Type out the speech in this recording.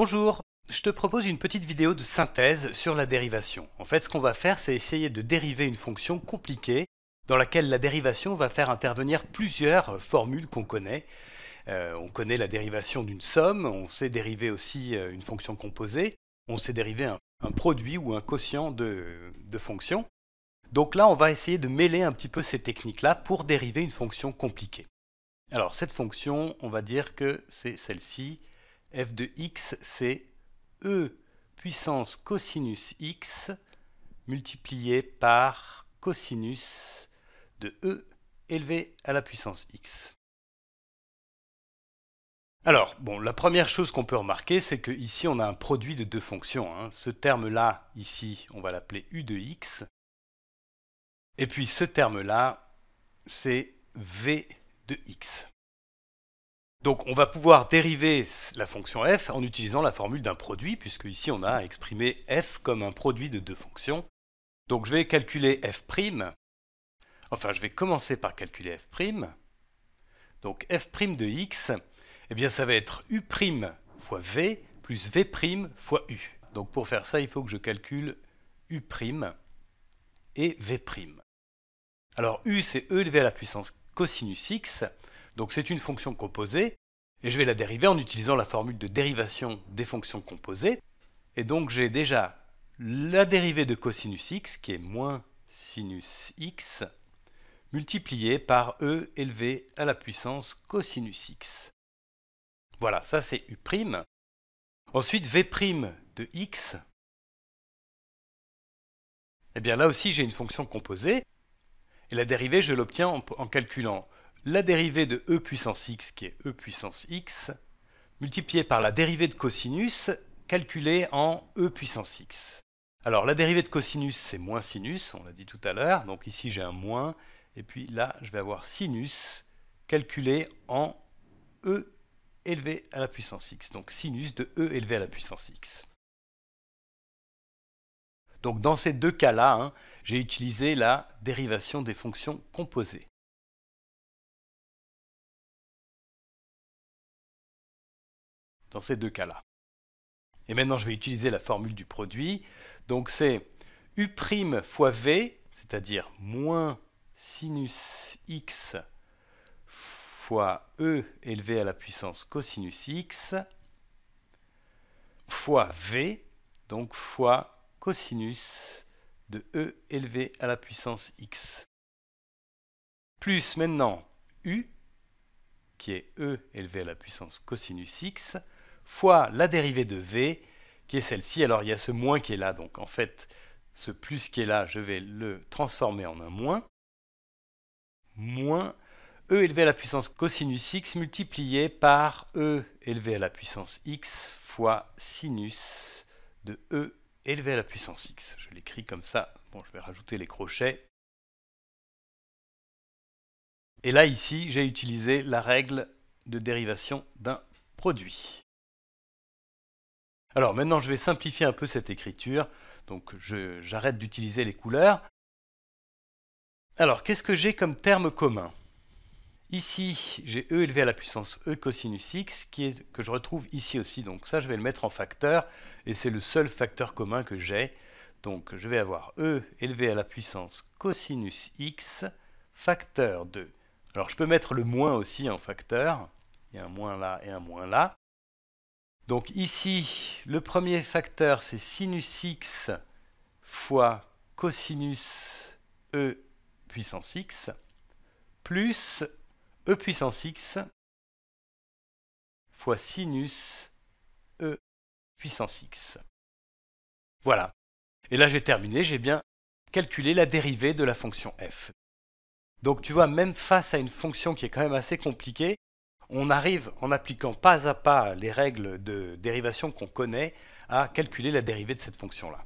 Bonjour je te propose une petite vidéo de synthèse sur la dérivation. En fait, ce qu'on va faire, c'est essayer de dériver une fonction compliquée dans laquelle la dérivation va faire intervenir plusieurs formules qu'on connaît. Euh, on connaît la dérivation d'une somme, on sait dériver aussi euh, une fonction composée, on sait dériver un, produit ou un quotient de, de fonction. Donc là, on va essayer de mêler un petit peu ces techniques-là pour dériver une fonction compliquée. Alors cette fonction, on va dire que c'est celle-ci, f de x, c'est e puissance cosinus x multiplié par cosinus de e élevé à la puissance x. Alors, bon, la première chose qu'on peut remarquer, c'est qu'ici, on a un produit de deux fonctions. Hein. Ce terme-là, ici, on va l'appeler u de x. Et puis ce terme-là, c'est v de x. Donc on va pouvoir dériver la fonction f en utilisant la formule d'un produit, puisque ici on a exprimé f comme un produit de deux fonctions. Donc je vais calculer f', enfin je vais commencer par calculer f'. Donc f' de x, eh bien ça va être u' fois v plus v' fois u. Donc pour faire ça, il faut que je calcule u' et v'. Alors u c'est e élevé à la puissance cosinus x, donc c'est une fonction composée, et je vais la dériver en utilisant la formule de dérivation des fonctions composées. Et donc j'ai déjà la dérivée de cosinus x, qui est moins sinus x, multipliée par e élevé à la puissance cosinus x. Voilà, ça c'est u'. Ensuite, v' de x. Eh bien là aussi, j'ai une fonction composée, et la dérivée, je l'obtiens en calculant la dérivée de e puissance x qui est e puissance x multipliée par la dérivée de cosinus calculée en e puissance x. Alors la dérivée de cosinus c'est moins sinus, on l'a dit tout à l'heure, donc ici j'ai un moins, et puis là je vais avoir sinus calculé en e élevé à la puissance x, donc sinus de e élevé à la puissance x. Donc dans ces deux cas-là, hein, j'ai utilisé la dérivation des fonctions composées. dans ces deux cas-là. Et maintenant, je vais utiliser la formule du produit. Donc c'est U' fois V, c'est-à-dire moins sinus x fois E élevé à la puissance cosinus x fois V, donc fois cosinus de E élevé à la puissance x. Plus maintenant U, qui est E élevé à la puissance cosinus x, fois la dérivée de v, qui est celle-ci. Alors il y a ce moins qui est là, donc en fait, ce plus qui est là, je vais le transformer en un moins, moins e élevé à la puissance cosinus x multiplié par e élevé à la puissance x fois sinus de e élevé à la puissance x. Je l'écris comme ça. Bon, je vais rajouter les crochets. Et là, ici, j'ai utilisé la règle de dérivation d'un produit. Alors maintenant, je vais simplifier un peu cette écriture. Donc j'arrête d'utiliser les couleurs. Alors, qu'est-ce que j'ai comme terme commun Ici, j'ai e élevé à la puissance e cosinus x, qui est, que je retrouve ici aussi. Donc ça, je vais le mettre en facteur, et c'est le seul facteur commun que j'ai. Donc je vais avoir e élevé à la puissance cosinus x, facteur 2. Alors je peux mettre le moins aussi en facteur. Il y a un moins là et un moins là. Donc ici, le premier facteur, c'est sinus x fois cosinus e puissance x plus e puissance x fois sinus e puissance x. Voilà. Et là, j'ai terminé, j'ai bien calculé la dérivée de la fonction f. Donc tu vois, même face à une fonction qui est quand même assez compliquée, on arrive, en appliquant pas à pas les règles de dérivation qu'on connaît, à calculer la dérivée de cette fonction-là.